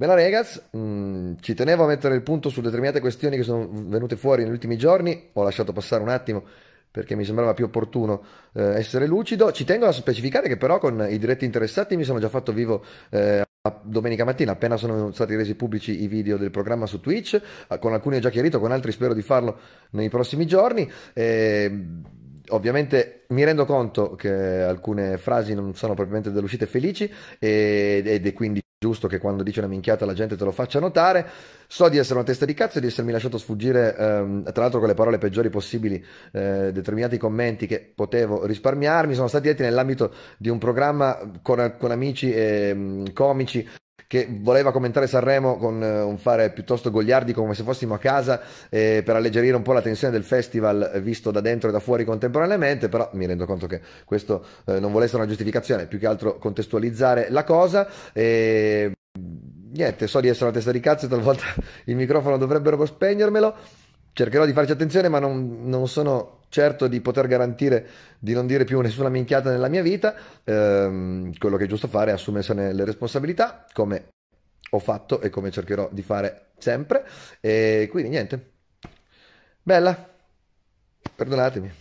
Bella Regas, mm, ci tenevo a mettere il punto su determinate questioni che sono venute fuori negli ultimi giorni, ho lasciato passare un attimo perché mi sembrava più opportuno eh, essere lucido, ci tengo a specificare che però con i diretti interessati mi sono già fatto vivo eh, domenica mattina appena sono stati resi pubblici i video del programma su Twitch, eh, con alcuni ho già chiarito, con altri spero di farlo nei prossimi giorni. Eh, ovviamente mi rendo conto che alcune frasi non sono propriamente delle uscite felici ed è quindi giusto che quando dici una minchiata la gente te lo faccia notare. So di essere una testa di cazzo e di essermi lasciato sfuggire, ehm, tra l'altro con le parole peggiori possibili, eh, determinati commenti che potevo risparmiarmi. Sono stati detti nell'ambito di un programma con, con amici e, mm, comici che voleva commentare Sanremo con eh, un fare piuttosto gogliardi come se fossimo a casa eh, per alleggerire un po' la tensione del festival visto da dentro e da fuori contemporaneamente, però mi rendo conto che questo eh, non vuole essere una giustificazione, più che altro contestualizzare la cosa. Eh, niente, so di essere una testa di cazzo e talvolta il microfono dovrebbero spegnermelo. Cercherò di farci attenzione, ma non, non sono certo di poter garantire di non dire più nessuna minchiata nella mia vita, ehm, quello che è giusto fare è assumersene le responsabilità, come ho fatto e come cercherò di fare sempre. E quindi niente. Bella. Perdonatemi.